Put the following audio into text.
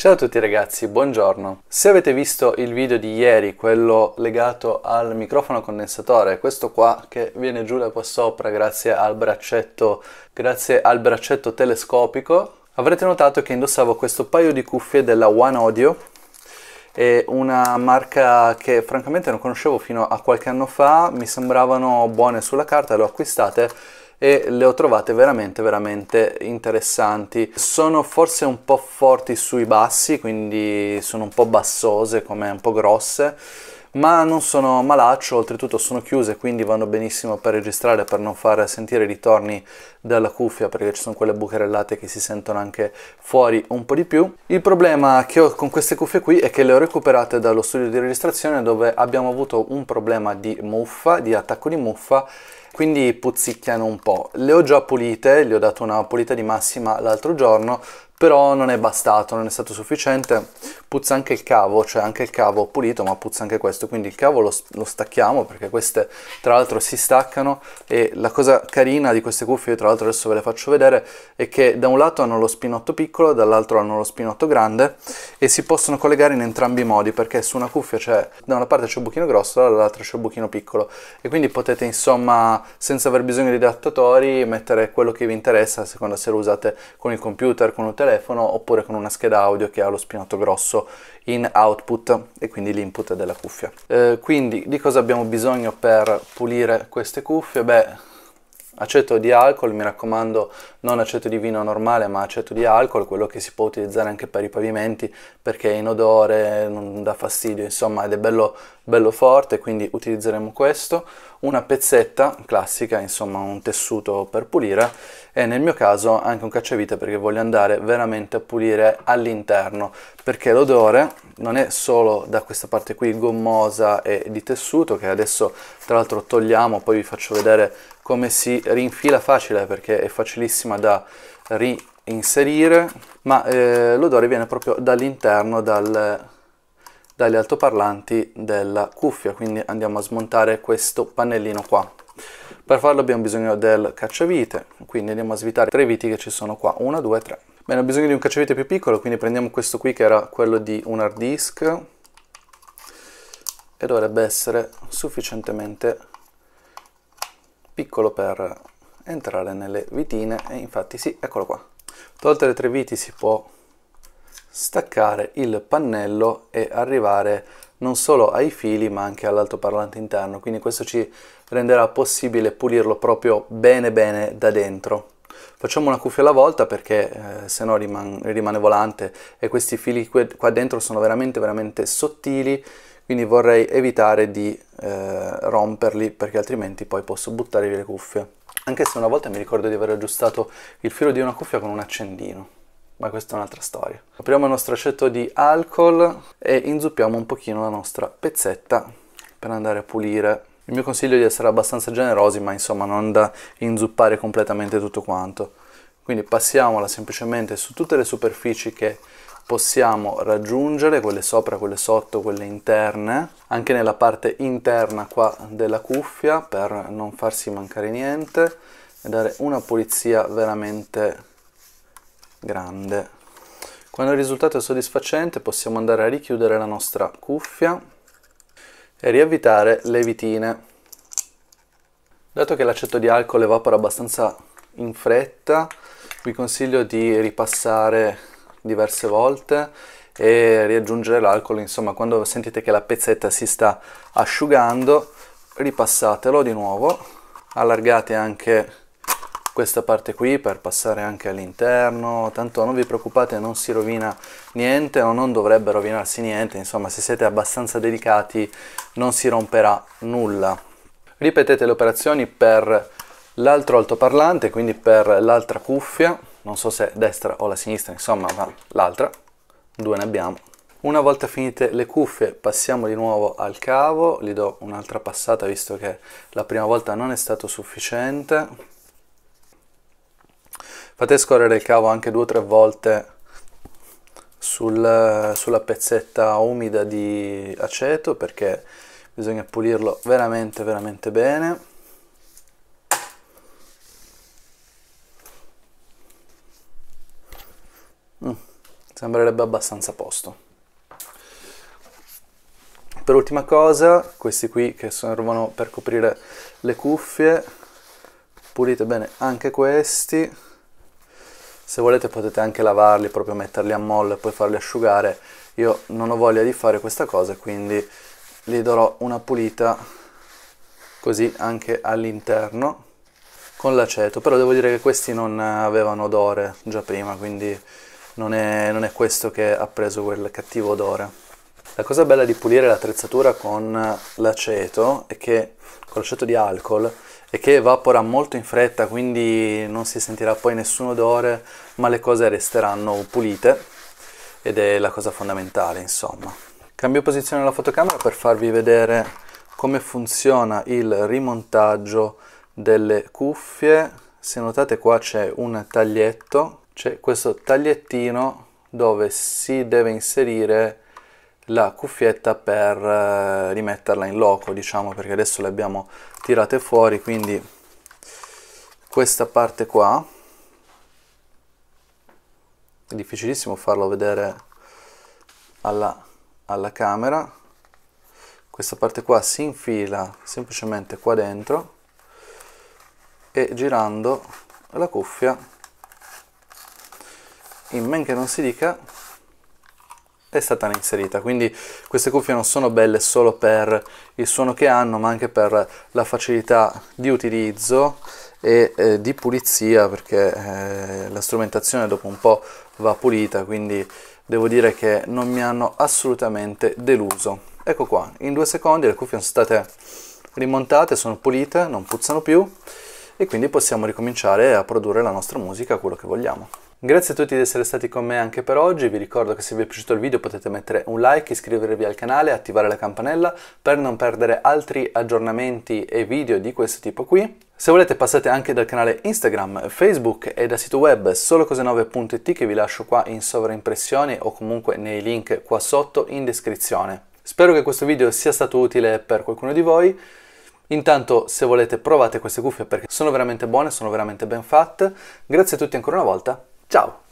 Ciao a tutti ragazzi, buongiorno. Se avete visto il video di ieri, quello legato al microfono condensatore, questo qua che viene giù da qua sopra grazie al braccetto, grazie al braccetto telescopico, avrete notato che indossavo questo paio di cuffie della One Audio è una marca che francamente non conoscevo fino a qualche anno fa, mi sembravano buone sulla carta, le ho acquistate e le ho trovate veramente veramente interessanti sono forse un po' forti sui bassi quindi sono un po' bassose come un po' grosse ma non sono malaccio, oltretutto sono chiuse quindi vanno benissimo per registrare per non far sentire i ritorni dalla cuffia perché ci sono quelle bucherellate che si sentono anche fuori un po' di più. Il problema che ho con queste cuffie qui è che le ho recuperate dallo studio di registrazione dove abbiamo avuto un problema di muffa, di attacco di muffa quindi puzzicchiano un po'. Le ho già pulite, gli ho dato una pulita di massima l'altro giorno, però non è bastato, non è stato sufficiente. Puzza anche il cavo, cioè anche il cavo pulito, ma puzza anche questo, quindi il cavo lo, lo stacchiamo perché queste tra l'altro si staccano e la cosa carina di queste cuffie, tra l'altro adesso ve le faccio vedere, è che da un lato hanno lo spinotto piccolo, dall'altro hanno lo spinotto grande e si possono collegare in entrambi i modi perché su una cuffia c'è, da una parte c'è un buchino grosso, dall'altra c'è un buchino piccolo e quindi potete insomma senza aver bisogno di adattatori mettere quello che vi interessa a seconda se lo usate con il computer, con un telefono oppure con una scheda audio che ha lo spinato grosso in output e quindi l'input della cuffia. Eh, quindi di cosa abbiamo bisogno per pulire queste cuffie? Beh, aceto di alcol, mi raccomando non aceto di vino normale ma aceto di alcol, quello che si può utilizzare anche per i pavimenti perché è inodore, non dà fastidio, insomma ed è bello, bello forte, quindi utilizzeremo questo una pezzetta classica, insomma un tessuto per pulire e nel mio caso anche un cacciavite perché voglio andare veramente a pulire all'interno perché l'odore non è solo da questa parte qui gommosa e di tessuto che adesso tra l'altro togliamo, poi vi faccio vedere come si rinfila facile perché è facilissima da rinserire ma eh, l'odore viene proprio dall'interno, dal dagli altoparlanti della cuffia, quindi andiamo a smontare questo pannellino qua. Per farlo abbiamo bisogno del cacciavite, quindi andiamo a svitare tre viti che ci sono qua, 1, 2, 3. Bene, ho bisogno di un cacciavite più piccolo, quindi prendiamo questo qui che era quello di un hard disk e dovrebbe essere sufficientemente piccolo per entrare nelle vitine e infatti sì, eccolo qua. Tolte le tre viti si può staccare il pannello e arrivare non solo ai fili ma anche all'altoparlante interno quindi questo ci renderà possibile pulirlo proprio bene bene da dentro facciamo una cuffia alla volta perché eh, se no riman rimane volante e questi fili qua dentro sono veramente veramente sottili quindi vorrei evitare di eh, romperli perché altrimenti poi posso buttare via le cuffie anche se una volta mi ricordo di aver aggiustato il filo di una cuffia con un accendino ma questa è un'altra storia. Apriamo il nostro aceto di alcol e inzuppiamo un pochino la nostra pezzetta per andare a pulire. Il mio consiglio è di essere abbastanza generosi, ma insomma non da inzuppare completamente tutto quanto. Quindi passiamola semplicemente su tutte le superfici che possiamo raggiungere, quelle sopra, quelle sotto, quelle interne, anche nella parte interna qua della cuffia per non farsi mancare niente e dare una pulizia veramente grande. Quando il risultato è soddisfacente possiamo andare a richiudere la nostra cuffia e riavvitare le vitine. Dato che l'aceto di alcol evapora abbastanza in fretta, vi consiglio di ripassare diverse volte e riaggiungere l'alcol, insomma quando sentite che la pezzetta si sta asciugando ripassatelo di nuovo, allargate anche questa parte qui per passare anche all'interno, tanto non vi preoccupate non si rovina niente o non dovrebbe rovinarsi niente, insomma se siete abbastanza delicati non si romperà nulla. Ripetete le operazioni per l'altro altoparlante, quindi per l'altra cuffia, non so se destra o la sinistra, insomma, ma l'altra, due ne abbiamo. Una volta finite le cuffie passiamo di nuovo al cavo, gli do un'altra passata visto che la prima volta non è stato sufficiente fate scorrere il cavo anche due o tre volte sul, sulla pezzetta umida di aceto perché bisogna pulirlo veramente veramente bene mm, sembrerebbe abbastanza a posto per ultima cosa questi qui che servono per coprire le cuffie pulite bene anche questi se volete potete anche lavarli, proprio metterli a mollo e poi farli asciugare. Io non ho voglia di fare questa cosa, quindi li darò una pulita così anche all'interno con l'aceto. Però devo dire che questi non avevano odore già prima, quindi non è, non è questo che ha preso quel cattivo odore. La cosa bella di pulire l'attrezzatura con l'aceto è che con l'aceto di alcol è che evapora molto in fretta, quindi non si sentirà poi nessun odore, ma le cose resteranno pulite ed è la cosa fondamentale, insomma. Cambio posizione della fotocamera per farvi vedere come funziona il rimontaggio delle cuffie. Se notate qua c'è un taglietto, c'è questo tagliettino dove si deve inserire la cuffietta per eh, rimetterla in loco diciamo perché adesso le abbiamo tirate fuori quindi questa parte qua è difficilissimo farlo vedere alla, alla camera questa parte qua si infila semplicemente qua dentro e girando la cuffia in men che non si dica è stata inserita quindi queste cuffie non sono belle solo per il suono che hanno ma anche per la facilità di utilizzo e eh, di pulizia perché eh, la strumentazione dopo un po' va pulita quindi devo dire che non mi hanno assolutamente deluso ecco qua in due secondi le cuffie sono state rimontate sono pulite non puzzano più e quindi possiamo ricominciare a produrre la nostra musica, quello che vogliamo. Grazie a tutti di essere stati con me anche per oggi, vi ricordo che se vi è piaciuto il video potete mettere un like, iscrivervi al canale, attivare la campanella per non perdere altri aggiornamenti e video di questo tipo qui. Se volete passate anche dal canale Instagram, Facebook e dal sito web solocose9.it che vi lascio qua in sovraimpressione o comunque nei link qua sotto in descrizione. Spero che questo video sia stato utile per qualcuno di voi. Intanto se volete provate queste cuffie perché sono veramente buone, sono veramente ben fatte. Grazie a tutti ancora una volta, ciao!